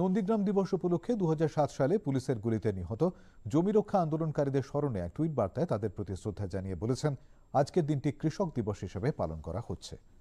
নন্দীগ্রাম দিবস উপলক্ষে দু সালে পুলিশের গুলিতে নিহত জমি রক্ষা আন্দোলনকারীদের স্মরণে এক টুইট বার্তায় তাদের প্রতি শ্রদ্ধা জানিয়ে বলেছেন আজকের দিনটি কৃষক দিবস হিসেবে পালন করা হচ্ছে